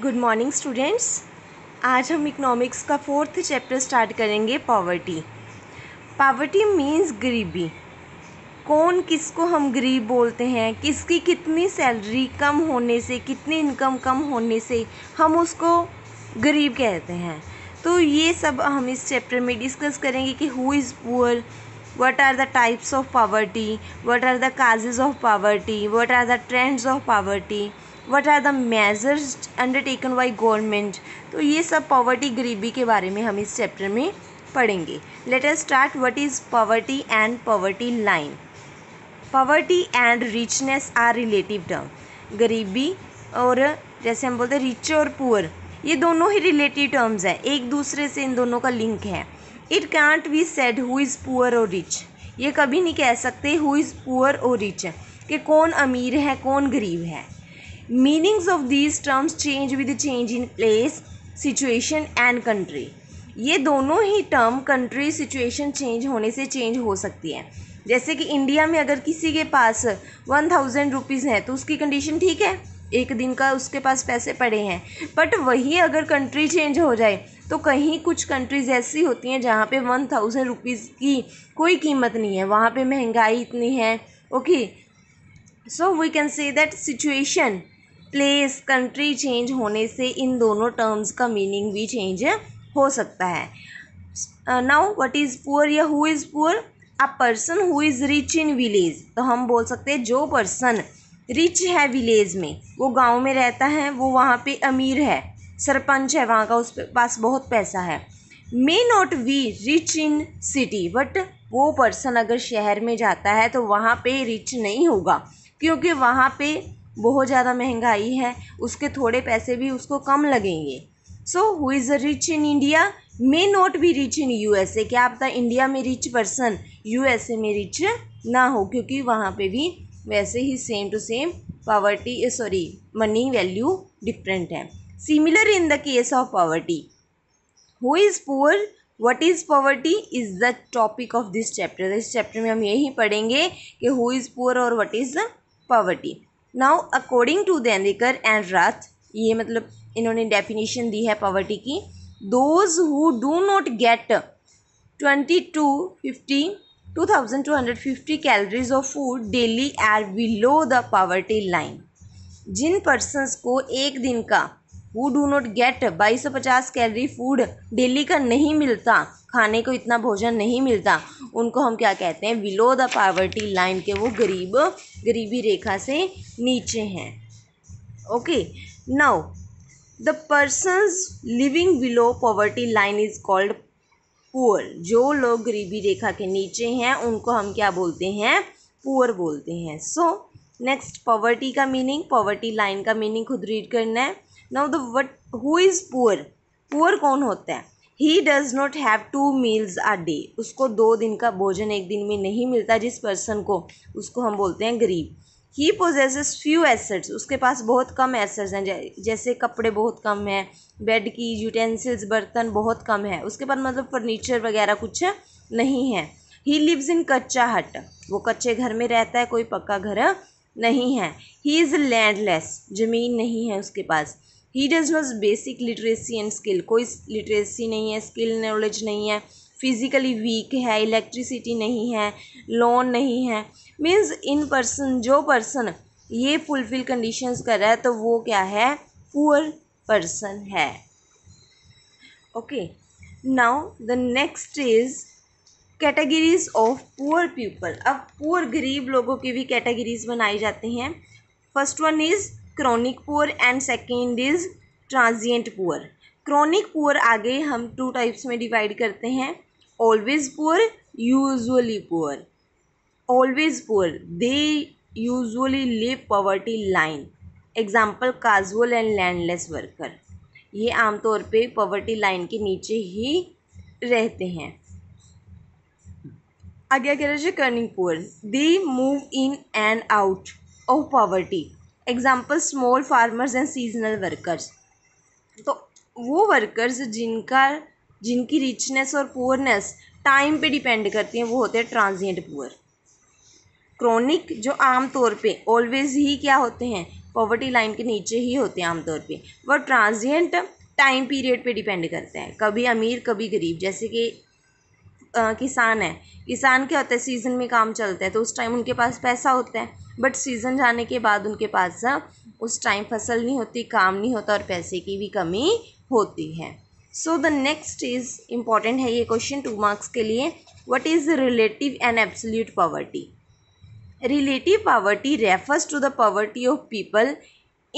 good morning students आज हम economics का फोर्थ चैप्टर स्टार्ट करेंगे पॉवर्टी पॉवर्टी मीन्स गरीबी कौन किसको हम गरीब बोलते हैं किसकी कितनी सैलरी कम होने से कितनी इनकम कम होने से हम उसको गरीब कहते हैं तो ये सब हम इस चैप्टर में डिस्कस करेंगे कि who is poor what are the types of poverty what are the causes of poverty what are the trends of poverty what are the measures undertaken by government तो ये सब पॉवर्टी गरीबी के बारे में हम इस चैप्टर में पढ़ेंगे let's start what is poverty and poverty line poverty and richness are relative term गरीबी और जैसे हम बोलते हैं रिच और पुअर ये दोनों ही रिलेटिव टर्म्स हैं एक दूसरे से इन दोनों का लिंक है it can't be said who is poor और रिच ये कभी नहीं कह सकते हु इज़ पुअर और रिच कि कौन अमीर है कौन गरीब है meanings of these terms change with change in place situation and country ये दोनों ही टर्म कंट्री सिचुएशन चेंज होने से चेंज हो सकती है जैसे कि इंडिया में अगर किसी के पास वन थाउजेंड रुपीज़ हैं तो उसकी कंडीशन ठीक है एक दिन का उसके पास पैसे पड़े हैं बट वही अगर कंट्री चेंज हो जाए तो कहीं कुछ कंट्रीज़ ऐसी होती हैं जहाँ पे वन थाउजेंड रुपीज़ की कोई कीमत नहीं है वहाँ पे महंगाई इतनी है okay so we can say that situation place country change होने से इन दोनों टर्म्स का मीनिंग भी चेंज हो सकता है नाउ व्हाट इज़ पुअर या who is poor a person who is rich in village तो हम बोल सकते हैं जो पर्सन रिच है विलेज में वो गांव में रहता है वो वहाँ पे अमीर है सरपंच है वहाँ का उस पास बहुत पैसा है may not we rich in city but वो पर्सन अगर शहर में जाता है तो वहाँ पे रिच नहीं होगा क्योंकि वहाँ पे बहुत ज़्यादा महंगाई है उसके थोड़े पैसे भी उसको कम लगेंगे so who is rich in India may not be rich in U S A क्या आपता इंडिया में rich person U S A में रिच ना हो क्योंकि वहाँ पे भी वैसे ही same to same poverty sorry money value different है similar in the case of poverty who is poor what is poverty is the topic of this chapter इस चैप्टर में हम यही पढ़ेंगे कि हु इज़ पुअर और what is the poverty now according to Dandekar and Rath ये मतलब इन्होंने डेफिनेशन दी है पॉवर्टी की those who do not get twenty two fifty two thousand two hundred fifty calories of food daily are below the poverty line जिन persons को एक दिन का हु डू नॉट गेट बाईस सौ पचास कैलरी फूड डेली का नहीं मिलता खाने को इतना भोजन नहीं मिलता उनको हम क्या कहते हैं बिलो द पावर्टी लाइन के वो गरीब गरीबी रेखा से नीचे हैं okay now the persons living below poverty line is called poor जो लोग गरीबी रेखा के नीचे हैं उनको हम क्या बोलते हैं पुअर बोलते हैं सो नेक्स्ट पॉवर्टी का मीनिंग पॉवर्टी लाइन का मीनिंग खुद रीड करना है now the what who is poor poor कौन होता है he does not have two meals a day उसको दो दिन का भोजन एक दिन में नहीं मिलता जिस पर्सन को उसको हम बोलते हैं गरीब ही पोजेस फ्यू एसेट्स उसके पास बहुत कम एसेट्स हैं जैसे कपड़े बहुत कम हैं बेड की यूटेंसिल्स बर्तन बहुत कम है उसके पास मतलब फर्नीचर वगैरह कुछ नहीं है ही लिव्स इन कच्चा हट वो कच्चे घर में रहता है कोई पक्का घर नहीं है ही इज़ लैंडलेस ज़मीन नहीं है उसके पास he does not basic literacy and skill कोई लिटरेसी नहीं है स्किल नॉलेज नहीं है फिज़िकली वीक है इलेक्ट्रिसिटी नहीं है लोन नहीं है मीन्स इन पर्सन जो पर्सन ये फुलफिल कंडीशंस कर रहा है तो वो क्या है पुअर पर्सन है okay now the next is categories of poor people अब पुअर गरीब लोगों की भी कैटेगरीज बनाई जाती हैं first one is chronic poor and second is transient poor chronic poor आगे हम टू टाइप्स में डिवाइड करते हैं always poor usually poor always poor they usually live poverty line example casual and landless worker ये आमतौर पर poverty line के नीचे ही रहते हैं आगे कह रहे churning poor they move in and out of poverty example small farmers and seasonal workers तो वो वर्कर्स जिनका जिनकी रिचनेस और पुअरनेस टाइम पे डिपेंड करती हैं वो होते हैं ट्रांजिएंट पुअर क्रॉनिक जो आमतौर पे ऑलवेज ही क्या होते हैं पॉवर्टी लाइन के नीचे ही होते हैं आमतौर पे वह ट्रांजिएंट टाइम पीरियड पे डिपेंड करते हैं कभी अमीर कभी गरीब जैसे कि किसान है किसान क्या होता है सीज़न में काम चलता है तो उस टाइम उनके पास पैसा होता है बट सीज़न जाने के बाद उनके पास उस टाइम फसल नहीं होती काम नहीं होता और पैसे की भी कमी होती है so the next is important है ये क्वेश्चन टू मार्क्स के लिए what is relative and absolute poverty relative poverty refers to the poverty of people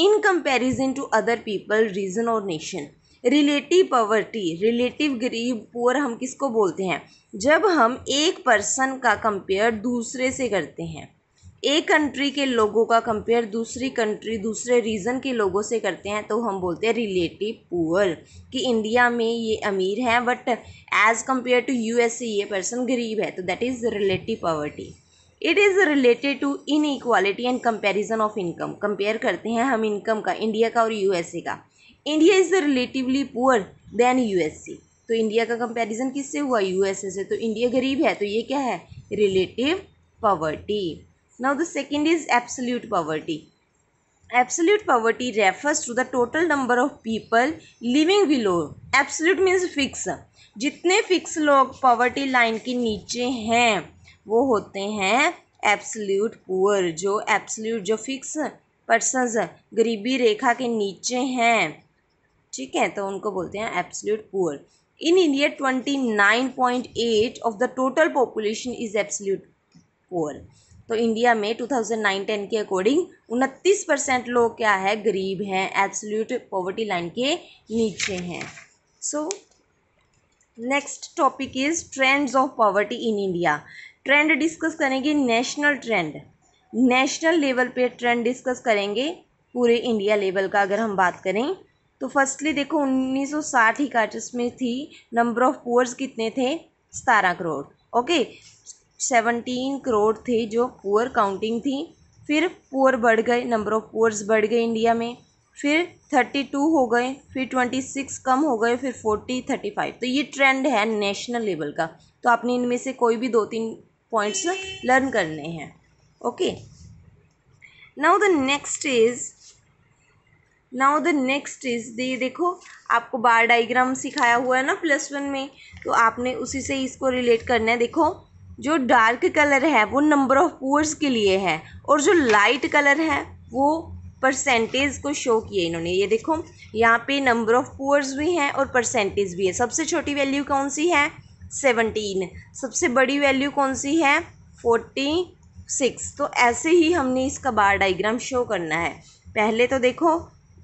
in comparison to other people region और नेशन रिलेटिव पॉवर्टी रिलेटिव गरीब poor हम किसको बोलते हैं जब हम एक पर्सन का कंपेयर दूसरे से करते हैं एक कंट्री के लोगों का कंपेयर दूसरी कंट्री दूसरे रीजन के लोगों से करते हैं तो हम बोलते हैं रिलेटिव पुअर कि इंडिया में ये अमीर हैं but as compare to a ये पर्सन गरीब है तो that is relative poverty it is related to inequality and comparison of income compare करते हैं हम इनकम का इंडिया का और यूएसए का India is relatively poor than USA तो इंडिया का कंपेरिजन किससे हुआ यूएसए से तो इंडिया गरीब है तो ये क्या है relative poverty now the second is absolute poverty absolute poverty refers to the total number of people living below absolute means fix जितने फिक्स लोग पॉवर्टी लाइन के नीचे हैं वो होते हैं एब्सल्यूट पुअर जो एब्सल्यूट जो फिक्स पर्सनस गरीबी रेखा के नीचे हैं ठीक है तो उनको बोलते हैं absolute poor in India twenty nine point eight of the total population is absolute poor तो इंडिया में टू थाउजेंड नाइन टेन के अकॉर्डिंग उनतीस परसेंट लोग क्या है गरीब हैं एब्सल्यूट पॉवर्टी लाइन के नीचे हैं so next topic is trends of poverty in India trend discuss करेंगे नेशनल ट्रेंड नेशनल लेवल पे ट्रेंड डिस्कस करेंगे पूरे इंडिया लेवल का अगर हम बात करें तो फर्स्टली देखो 1960 का में थी नंबर ऑफ पुअर्स कितने थे सतारह करोड़ ओके सेवनटीन करोड़ थे जो पुअर काउंटिंग थी फिर पुअर बढ़ गए नंबर ऑफ पुअर्स बढ़ गए इंडिया में फिर थर्टी टू हो गए फिर ट्वेंटी सिक्स कम हो गए फिर फोर्टी थर्टी फाइव तो ये ट्रेंड है नेशनल लेवल का तो आपने इनमें से कोई भी दो तीन पॉइंट्स लर्न करने हैं okay now the next is now the next is दे देखो आपको बार डाइग्राम सिखाया हुआ है ना प्लस वन में तो आपने उसी से इसको रिलेट करना है देखो जो डार्क कलर है वो नंबर ऑफ पुअर्स के लिए है और जो लाइट कलर है वो परसेंटेज को शो किए इन्होंने ये देखो यहाँ पे नंबर ऑफ पुअर्स भी हैं और परसेंटेज भी है सबसे छोटी वैल्यू कौन सी है सेवनटीन सबसे बड़ी वैल्यू कौन सी है फोर्टी सिक्स तो ऐसे ही हमने इसका बार डाइग्राम शो करना है पहले तो देखो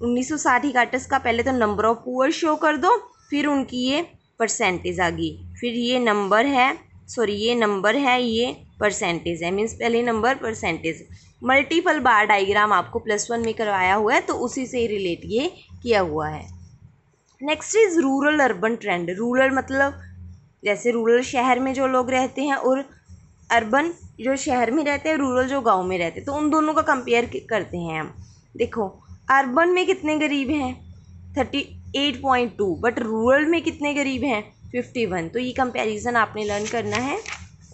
उन्नीस सौ साठ इकतीस का पहले तो नंबर ऑफ पुअर शो कर दो फिर उनकी ये परसेंटेज आ गई फिर ये नंबर है सॉरी ये नंबर है ये परसेंटेज है मीन्स पहले number percentage multiple bar diagram आपको प्लस वन में करवाया हुआ है तो उसी से रिलेट ये किया हुआ है next is rural urban trend rural मतलब जैसे रूरल शहर में जो लोग रहते हैं और अर्बन जो शहर में रहते हैं रूरल जो गांव में रहते हैं तो उन दोनों का कंपेयर करते हैं हम देखो अर्बन में कितने गरीब हैं thirty eight point two but rural में कितने गरीब हैं फिफ्टी वन तो ये कंपेरिज़न आपने लर्न करना है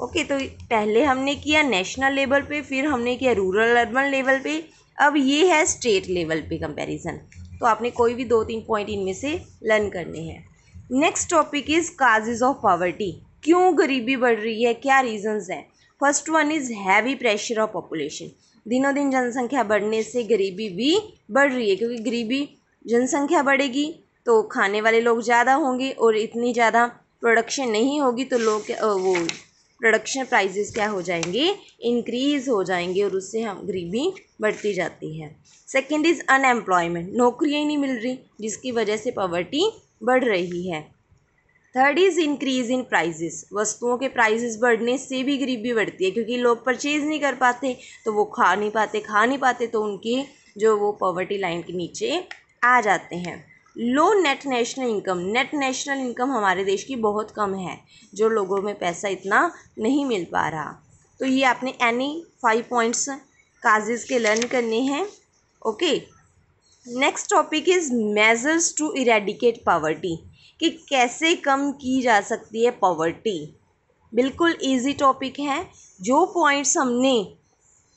ओके तो पहले हमने किया नेशनल लेवल पे फिर हमने किया रूरल अर्बन लेवल पे अब ये है स्टेट लेवल पे कंपेरिजन तो आपने कोई भी दो तीन पॉइंट इनमें से लर्न करने हैं next topic is causes of poverty क्यों गरीबी बढ़ रही है क्या रीजंस हैं first one is heavy pressure of population दिनों दिन जनसंख्या बढ़ने से गरीबी भी बढ़ रही है क्योंकि गरीबी जनसंख्या बढ़ेगी तो खाने वाले लोग ज़्यादा होंगे और इतनी ज़्यादा प्रोडक्शन नहीं होगी तो लोग वो प्रोडक्शन प्राइजेस क्या हो जाएंगे इंक्रीज़ हो जाएंगे और उससे हम गरीबी बढ़ती जाती है सेकेंड इज़ अनएम्प्लॉयमेंट नौकरियाँ ही नहीं मिल रही जिसकी वजह से पॉवर्टी बढ़ रही है third is increase in prices वस्तुओं के प्राइजेस बढ़ने से भी गरीबी बढ़ती है क्योंकि लोग परचेज़ नहीं कर पाते तो वो खा नहीं पाते खा नहीं पाते तो उनके जो वो पॉवर्टी लाइन के नीचे आ जाते हैं low net national income net national income हमारे देश की बहुत कम है जो लोगों में पैसा इतना नहीं मिल पा रहा तो ये आपने एनी फाइव पॉइंट्स काजेज़ के लर्न करने हैं okay next topic is measures to eradicate poverty कि कैसे कम की जा सकती है पावर्टी बिल्कुल इजी टॉपिक है जो पॉइंट्स हमने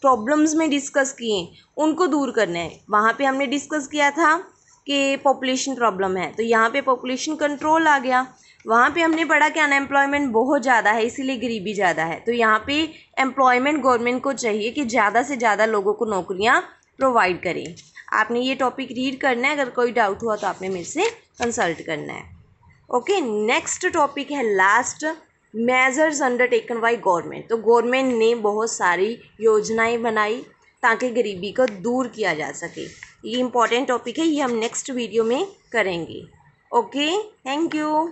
प्रॉब्लम्स में डिस्कस किए उनको दूर करना है वहाँ पे हमने डिस्कस किया था कि पॉपुलेशन प्रॉब्लम है तो यहाँ पे पॉपुलेशन कंट्रोल आ गया वहाँ पे हमने पढ़ा कि अनएम्प्लॉयमेंट बहुत ज़्यादा है इसीलिए गरीबी ज़्यादा है तो यहाँ पे एम्प्लॉयमेंट गवर्नमेंट को चाहिए कि ज़्यादा से ज़्यादा लोगों को नौकरियाँ प्रोवाइड करें आपने ये टॉपिक रीड करना है अगर कोई डाउट हुआ तो आपने मेरे से कंसल्ट करना है ओके नेक्स्ट टॉपिक है last measures undertaken by government तो गवर्नमेंट ने बहुत सारी योजनाएं बनाई ताकि गरीबी को दूर किया जा सके ये इंपॉर्टेंट टॉपिक है ये हम नेक्स्ट वीडियो में करेंगे ओके थैंक यू